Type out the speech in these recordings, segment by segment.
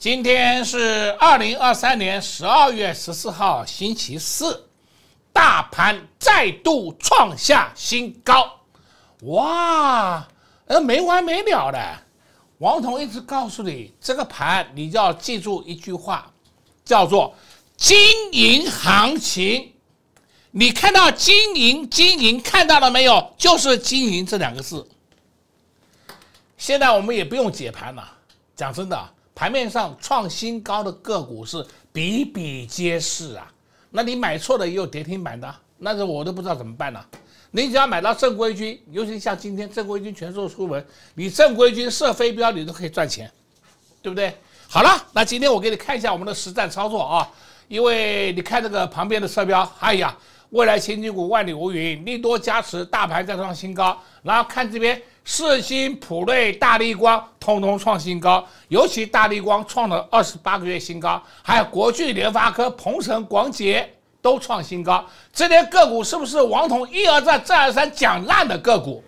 今天是二零二三年十二月十四号星期四，大盘再度创下新高，哇，呃，没完没了的。王彤一直告诉你，这个盘你要记住一句话，叫做“金银行情”。你看到“金银”“金银”看到了没有？就是“金银”这两个字。现在我们也不用解盘了，讲真的。盘面上创新高的个股是比比皆是啊，那你买错的也有跌停板的，那是我都不知道怎么办了。你只要买到正规军，尤其像今天正规军全数出门，你正规军设飞镖你都可以赚钱，对不对？好了，那今天我给你看一下我们的实战操作啊，因为你看这个旁边的车标，哎呀，未来千金股万里无云，利多加持，大盘再创新高，然后看这边。四新、普瑞、大立光，通通创新高，尤其大立光创了二十八个月新高，还有国巨、联发科、鹏程、广捷都创新高。这些个股是不是王彤一而再、再而三讲烂的个股？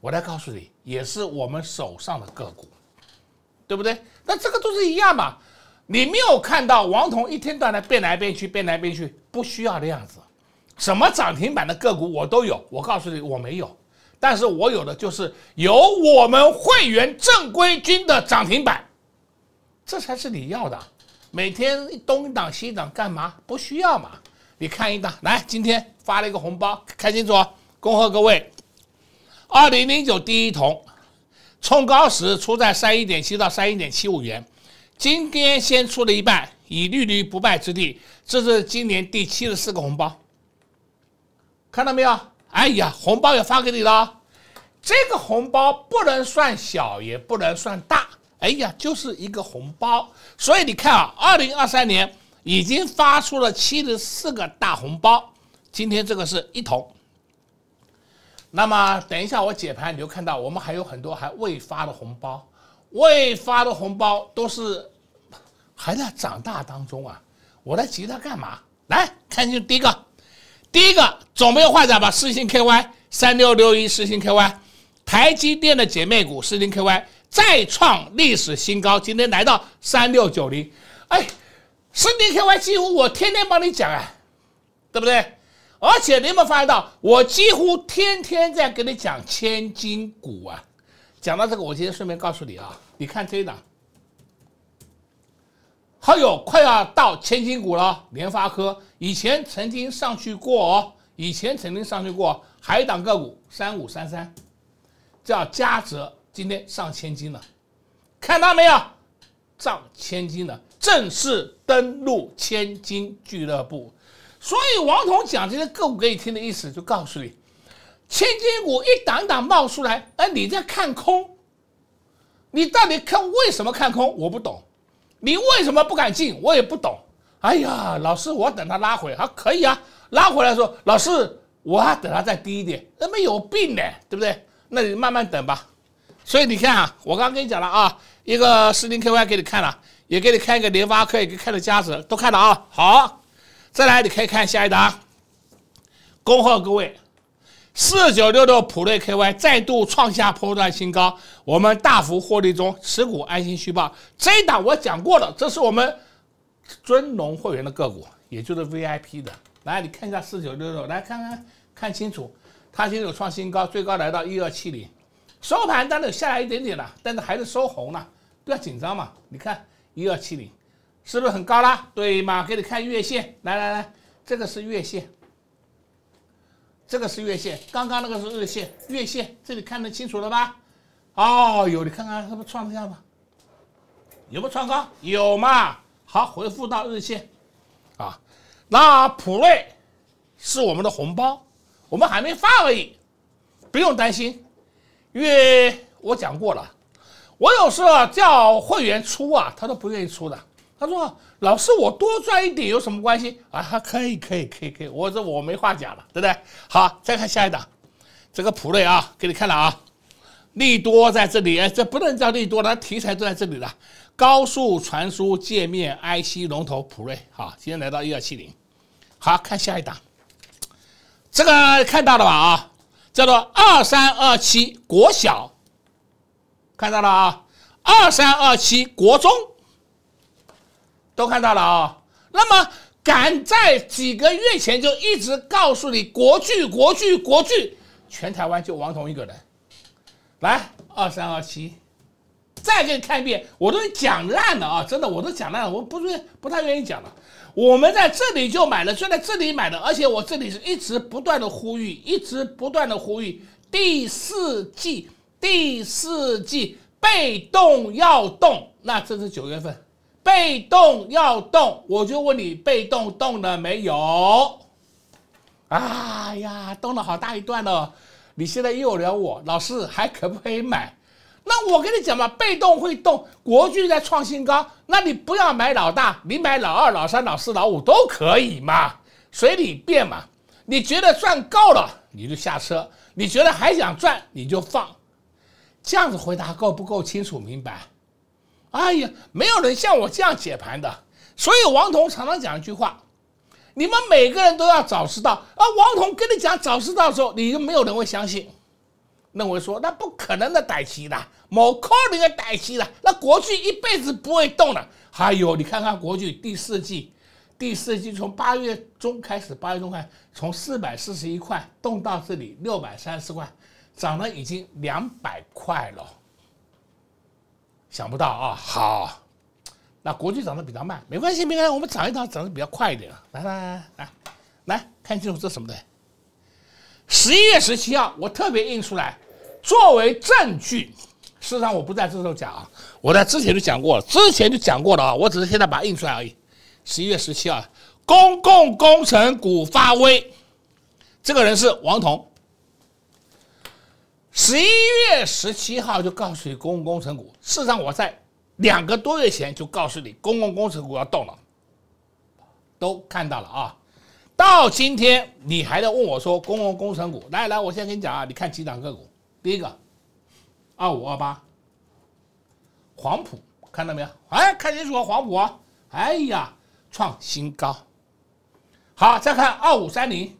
我来告诉你，也是我们手上的个股，对不对？那这个都是一样嘛？你没有看到王彤一天到晚变来变去、变来变去，不需要的样子？什么涨停板的个股我都有，我告诉你，我没有。但是我有的就是有我们会员正规军的涨停板，这才是你要的。每天东档西档干嘛？不需要嘛？你看一档来，今天发了一个红包，看清楚，恭贺各位！二零零九第一桶冲高时出在三一点七到三一点七五元，今天先出了一半，以绿驴不败之地，这是今年第七十四个红包，看到没有？哎呀，红包也发给你了，这个红包不能算小，也不能算大。哎呀，就是一个红包。所以你看啊，二零二三年已经发出了七十四个大红包，今天这个是一桶。那么等一下我解盘，你就看到我们还有很多还未发的红包，未发的红包都是还在长大当中啊。我来急它干嘛？来看，清第一个。第一个，总没有坏处吧？四星 KY 三六六一，四星 KY，台积电的姐妹股四星 KY 再创历史新高，今天来到三六九零。哎，四星 KY 几乎我天天帮你讲啊，对不对？而且你有没有发现到，我几乎天天在跟你讲千金股啊？讲到这个，我今天顺便告诉你啊，你看这一档。还有快要到千金股了，联发科以前曾经上去过哦，以前曾经上去过海港个股三五三三，叫嘉泽，今天上千金了，看到没有？上千金了，正式登陆千金俱乐部。所以王彤讲这些个股给你听的意思，就告诉你，千金股一档档冒出来，哎，你在看空，你到底看为什么看空？我不懂。你为什么不敢进？我也不懂。哎呀，老师，我等他拉回啊，可以啊，拉回来说，老师，我等他再低一点，那么有病呢，对不对？那你慢慢等吧。所以你看啊，我刚刚跟你讲了啊，一个四零 K Y 给你看了，也给你看一个联发科，也给看了加值，都看了啊。好，再来，你可以看下一档，恭贺各位！四九六六普瑞 K Y 再度创下破断新高，我们大幅获利中持股安心续报。这一档我讲过了，这是我们尊龙会员的个股，也就是 VIP 的。来，你看一下四九六六，来看看看清楚，它今天有创新高，最高来到一二七零，收盘当然有下来一点点了，但是还是收红了，不要紧张嘛。你看一二七零是不是很高啦？对嘛？给你看月线，来来来，这个是月线。这个是月线，刚刚那个是日线。月线这里看得清楚了吧？哦，有你看看是不是创一下吧？有不创高？有嘛？好，回复到日线，啊，那普瑞是我们的红包，我们还没发而已，不用担心，因为我讲过了，我有时候叫会员出啊，他都不愿意出的，他说。老师，我多赚一点有什么关系啊？可以，可以，可以，可以。我这我没话讲了，对不对？好，再看下一档，这个普瑞啊，给你看了啊，利多在这里，哎，这不能叫利多，它题材都在这里了，高速传输界面 IC 龙头普瑞，好，今天来到一二七零，好看下一档，这个看到了吧？啊，叫做二三二七国小，看到了啊，二三二七国中。都看到了啊！那么敢在几个月前就一直告诉你国剧、国剧、国剧，全台湾就王彤一个人。来，二三二七，再给你看一遍，我都讲烂了啊！真的，我都讲烂了，我不愿不太愿意讲了。我们在这里就买了，就在这里买的，而且我这里是一直不断的呼吁，一直不断的呼吁第四季，第四季被动要动。那这是九月份。被动要动，我就问你，被动动了没有？哎呀，动了好大一段了。你现在又聊我老师，还可不可以买？那我跟你讲嘛，被动会动，国剧在创新高，那你不要买老大，你买老二、老三、老四、老五都可以嘛，随你便嘛。你觉得赚够了你就下车，你觉得还想赚你就放。这样子回答够不够清楚明白？哎呀，没有人像我这样解盘的，所以王彤常常讲一句话：你们每个人都要早知道。而王彤跟你讲早知道的时候，你就没有人会相信，认为说那不可能的短期的，某科里的短期的，那国剧一辈子不会动的。还有，你看看国剧第四季，第四季从八月中开始，八月中开从四百四十一块动到这里六百三十块，涨了已经两百块了。想不到啊，好，那国际涨得比较慢，没关系，没关系，我们涨一涨，涨得比较快一点，来来来来，来看清楚这什么的。十一月十七号，我特别印出来作为证据。事实上，我不在这时候讲啊，我在之前就讲过了，之前就讲过了啊，我只是现在把它印出来而已。十一月十七号，公共工程股发威，这个人是王彤。十一月十七号就告诉你公共工程股，事实上我在两个多月前就告诉你公共工程股要动了，都看到了啊！到今天你还在问我说公共工程股？来来，我先跟你讲啊，你看几档个股，第一个二五二八，黄埔看到没有？哎，看清楚，啊，黄埔，啊，哎呀，创新高！好，再看二五三零，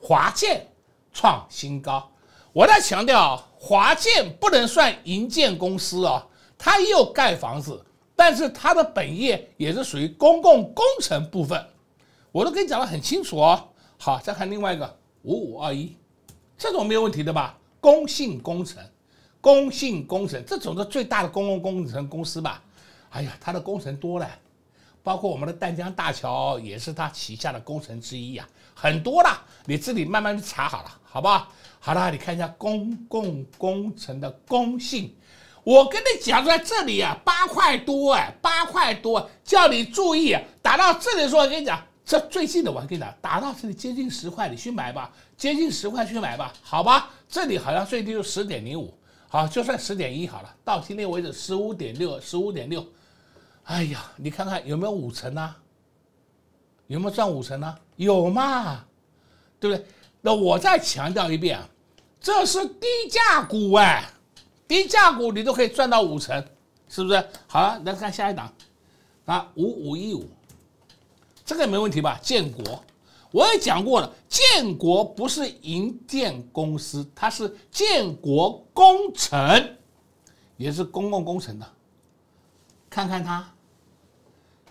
华建创新高。我在强调啊，华建不能算营建公司啊，它也有盖房子，但是它的本业也是属于公共工程部分，我都跟你讲得很清楚哦。好，再看另外一个五五二一，这种没有问题的吧？工信工程，工信工程，这种是最大的公共工程公司吧？哎呀，它的工程多了，包括我们的淡江大桥也是它旗下的工程之一呀。很多啦，你自己慢慢去查好了，好不好？好了，你看一下公共工程的公信，我跟你讲在这里啊，八块多哎，八块多，叫你注意，打到这里说，我跟你讲，这最近的我跟你讲，打到这里接近十块，你去买吧，接近十块去买吧，好吧？这里好像最低就十点零五，好，就算十点一好了。到今天为止十五点六，十五点六，哎呀，你看看有没有五成啊？有没有赚五成呢？有嘛，对不对？那我再强调一遍啊，这是低价股哎，低价股你都可以赚到五成，是不是？好了，来看下一档啊，五五一五，这个没问题吧？建国，我也讲过了，建国不是银建公司，它是建国工程，也是公共工程的。看看它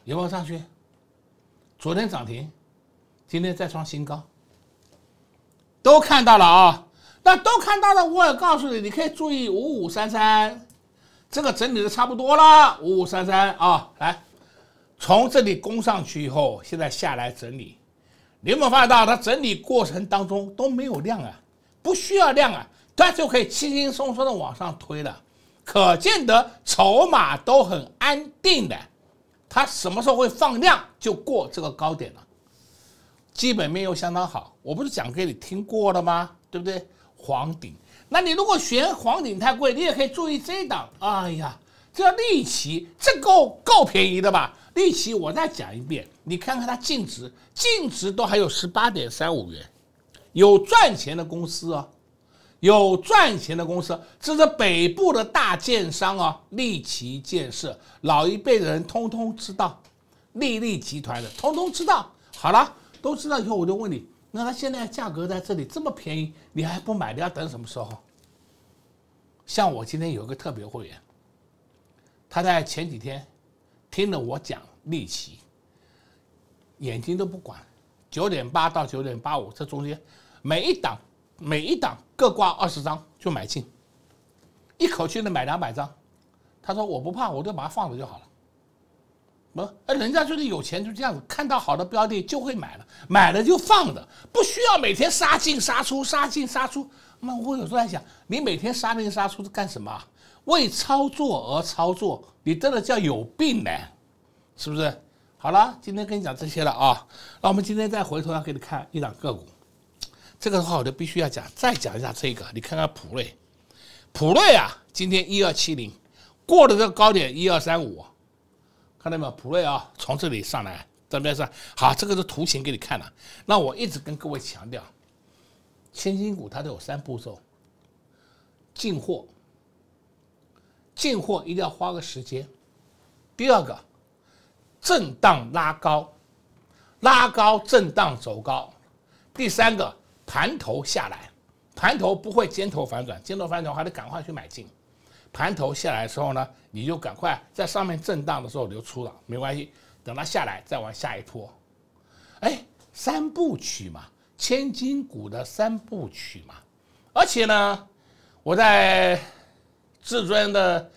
有没有上去？昨天涨停，今天再创新高，都看到了啊！那都看到了，我也告诉你，你可以注意五五三三，这个整理的差不多了。五五三三啊，来，从这里攻上去以后，现在下来整理。你有有没发现到它整理过程当中都没有量啊，不需要量啊，它就可以轻轻松松的往上推了。可见得筹码都很安定的。它什么时候会放量就过这个高点了，基本面又相当好，我不是讲给你听过了吗？对不对？黄顶，那你如果选黄顶太贵，你也可以注意这档。哎呀，这利奇，这够够便宜的吧？利奇，我再讲一遍，你看看它净值，净值都还有十八点三五元，有赚钱的公司啊。有赚钱的公司，这是北部的大建商啊，利奇建设，老一辈的人通通知道，利利集团的通通知道。好了，都知道以后，我就问你，那它现在价格在这里这么便宜，你还不买，你要等什么时候？像我今天有一个特别会员，他在前几天听了我讲利奇，眼睛都不管，九点八到九点八五这中间每一档。每一档各挂二十张就买进，一口气能买两百张，他说我不怕，我就把它放着就好了。我，人家就是有钱就这样子，看到好的标的就会买了，买了就放着，不需要每天杀进杀出，杀进杀出。那我有时候在想，你每天杀进杀出是干什么？为操作而操作，你真的叫有病呢，是不是？好了，今天跟你讲这些了啊，那我们今天再回头要给你看一档个股。这个的话，我就必须要讲，再讲一下这个。你看看普瑞，普瑞啊，今天一二七零过了这个高点一二三五，看到没有？普瑞啊，从这里上来这边上，好，这个是图形给你看了。那我一直跟各位强调，千金股它都有三步骤：进货，进货一定要花个时间；第二个，震荡拉高，拉高震荡走高；第三个。盘头下来，盘头不会尖头反转，尖头反转还得赶快去买进。盘头下来的时候呢，你就赶快在上面震荡的时候流出了，没关系，等它下来再往下一拖。哎，三部曲嘛，千金股的三部曲嘛。而且呢，我在至尊的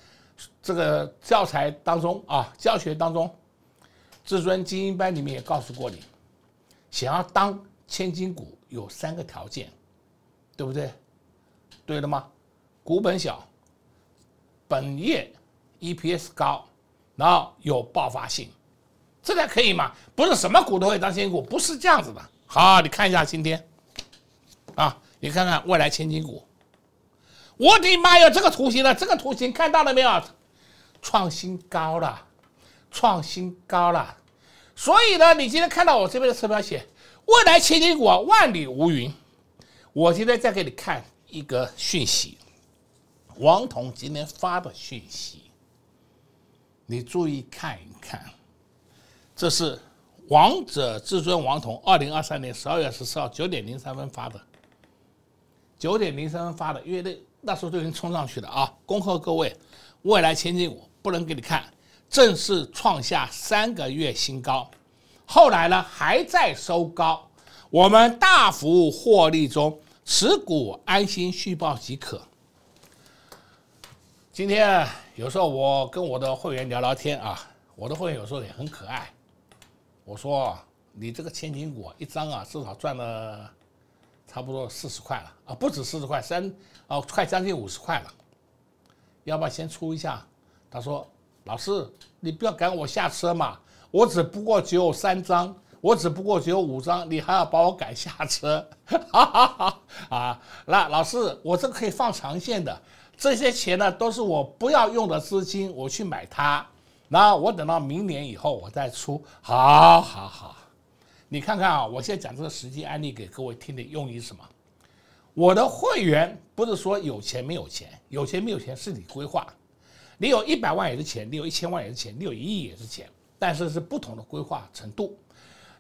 这个教材当中啊，教学当中，至尊精英班里面也告诉过你，想要当千金股。有三个条件，对不对？对了吗？股本小、本业、EPS 高，然后有爆发性，这才可以嘛？不是什么股都会当新股，不是这样子的。好，你看一下今天，啊，你看看未来千金股，我的妈呀，这个图形了，这个图形看到了没有？创新高了，创新高了。所以呢，你今天看到我这边的车标写未来千金股万里无云，我今天再给你看一个讯息，王彤今天发的讯息，你注意看一看，这是王者至尊王彤二零二三年十二月十四号九点零三分发的，九点零三分发的，因为那那时候就已经冲上去了啊，恭贺各位，未来千金股不能给你看，正式创下三个月新高。后来呢，还在收高，我们大幅获利中，持股安心续报即可。今天有时候我跟我的会员聊聊天啊，我的会员有时候也很可爱。我说：“你这个千金果一张啊，至少赚了差不多四十块了啊，不止四十块，三哦快将近五十块了，要不要先出一下？”他说：“老师，你不要赶我下车嘛。”我只不过只有三张，我只不过只有五张，你还要把我赶下车，哈哈哈啊！那老师，我这可以放长线的，这些钱呢都是我不要用的资金，我去买它，那我等到明年以后我再出，好好好。你看看啊，我现在讲这个实际案例给各位听的，用于什么？我的会员不是说有钱没有钱，有钱没有钱是你规划，你有一百万也是钱，你有一千万也是钱，你有一亿也是钱。但是是不同的规划程度，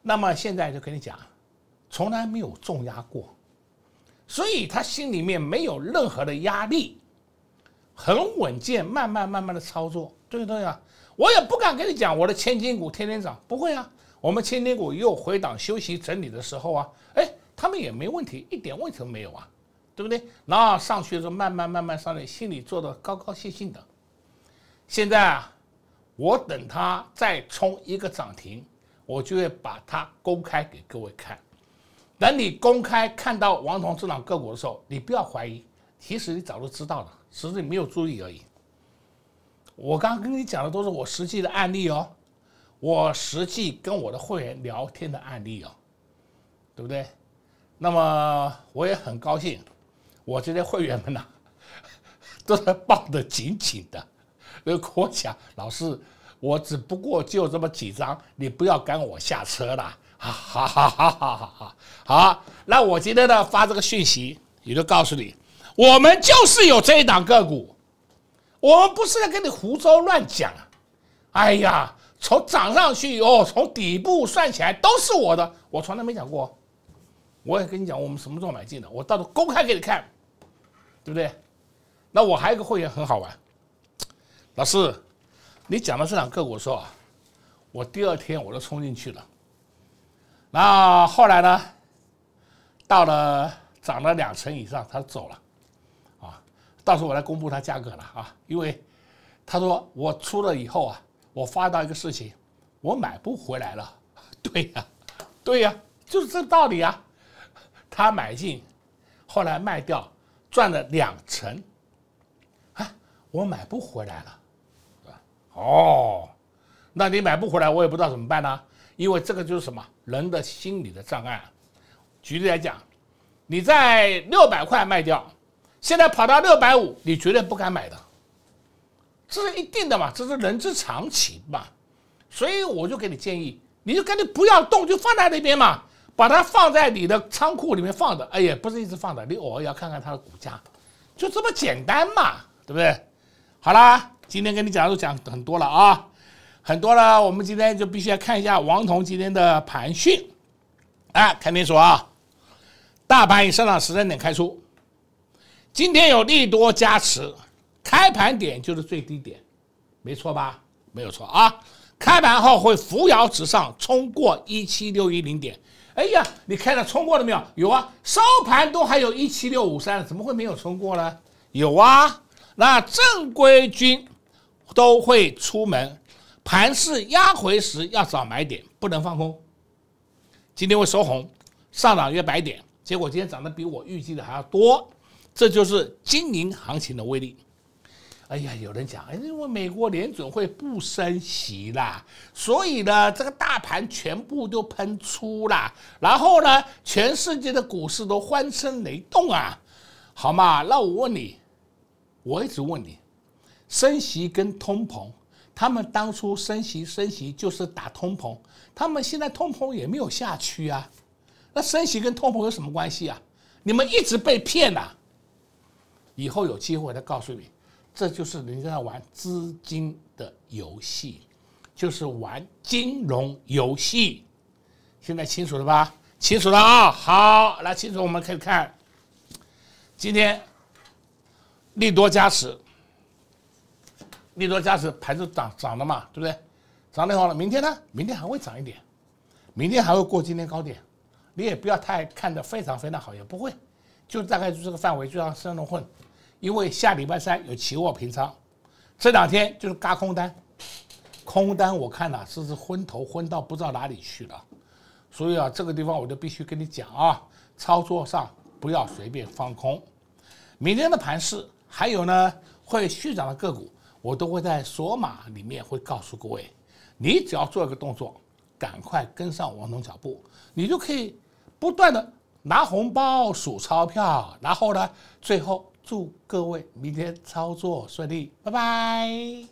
那么现在就跟你讲，从来没有重压过，所以他心里面没有任何的压力，很稳健，慢慢慢慢的操作，对不对啊？我也不敢跟你讲我的千金股天天涨，不会啊，我们千金股又回档休息整理的时候啊，哎，他们也没问题，一点问题都没有啊，对不对？那上去的时候慢慢慢慢上来，心里做的高高兴兴的，现在啊。我等它再冲一个涨停，我就会把它公开给各位看。等你公开看到王彤这涨个股的时候，你不要怀疑，其实你早就知道了，只是你没有注意而已。我刚跟你讲的都是我实际的案例哦，我实际跟我的会员聊天的案例哦，对不对？那么我也很高兴，我这些会员们呢，都在抱得紧紧的。我讲老师，我只不过就这么几张，你不要赶我下车啦。哈哈哈哈哈哈！好，那我今天呢发这个讯息，也就告诉你，我们就是有这一档个股，我们不是在跟你胡诌乱讲。哎呀，从涨上去哦，从底部算起来都是我的，我从来没讲过。我也跟你讲，我们什么时候买进的，我到时候公开给你看，对不对？那我还有一个会员很好玩。老师，你讲的这两个，我说啊，我第二天我都冲进去了。那后来呢，到了涨了两成以上，他走了，啊，到时候我来公布他价格了啊，因为他说我出了以后啊，我发到一个事情，我买不回来了。对呀，对呀，就是这道理啊。他买进，后来卖掉，赚了两成，啊，我买不回来了。哦，那你买不回来，我也不知道怎么办呢。因为这个就是什么人的心理的障碍。举例来讲，你在六百块卖掉，现在跑到六百五，你绝对不敢买的，这是一定的嘛，这是人之常情嘛。所以我就给你建议，你就干脆不要动，就放在那边嘛，把它放在你的仓库里面放着。哎呀，不是一直放着，你偶尔要看看它的股价，就这么简单嘛，对不对？好啦。今天跟你讲都讲很多了啊，很多了，我们今天就必须要看一下王彤今天的盘讯。啊。看清楚啊，大盘已上涨十三点开出，今天有利多加持，开盘点就是最低点，没错吧？没有错啊。开盘后会扶摇直上，冲过一七六一零点。哎呀，你看到冲过了没有？有啊，收盘都还有一七六五三，怎么会没有冲过呢？有啊，那正规军。都会出门，盘势压回时要找买点，不能放空。今天会收红，上涨约百点，结果今天涨的比我预计的还要多，这就是经营行情的威力。哎呀，有人讲，因为美国联准会不升息啦，所以呢，这个大盘全部都喷出啦，然后呢，全世界的股市都欢声雷动啊，好嘛？那我问你，我一直问你。升息跟通膨，他们当初升息升息就是打通膨，他们现在通膨也没有下去啊，那升息跟通膨有什么关系啊？你们一直被骗呐！以后有机会再告诉你，这就是人家在玩资金的游戏，就是玩金融游戏。现在清楚了吧？清楚了啊！好，来清楚，我们可以看，今天利多加持。利多价值，盘子涨涨的嘛，对不对？涨得好了，明天呢？明天还会涨一点，明天还会过今天高点。你也不要太看得非常非常好，也不会，就大概就这个范围，就让生龙混。因为下礼拜三有期货平仓，这两天就是嘎空单，空单我看呐，这是昏头昏到不知道哪里去了。所以啊，这个地方我就必须跟你讲啊，操作上不要随便放空。明天的盘势还有呢，会续涨的个股。我都会在索马里面会告诉各位，你只要做一个动作，赶快跟上王总脚步，你就可以不断的拿红包、数钞票，然后呢，最后祝各位明天操作顺利，拜拜。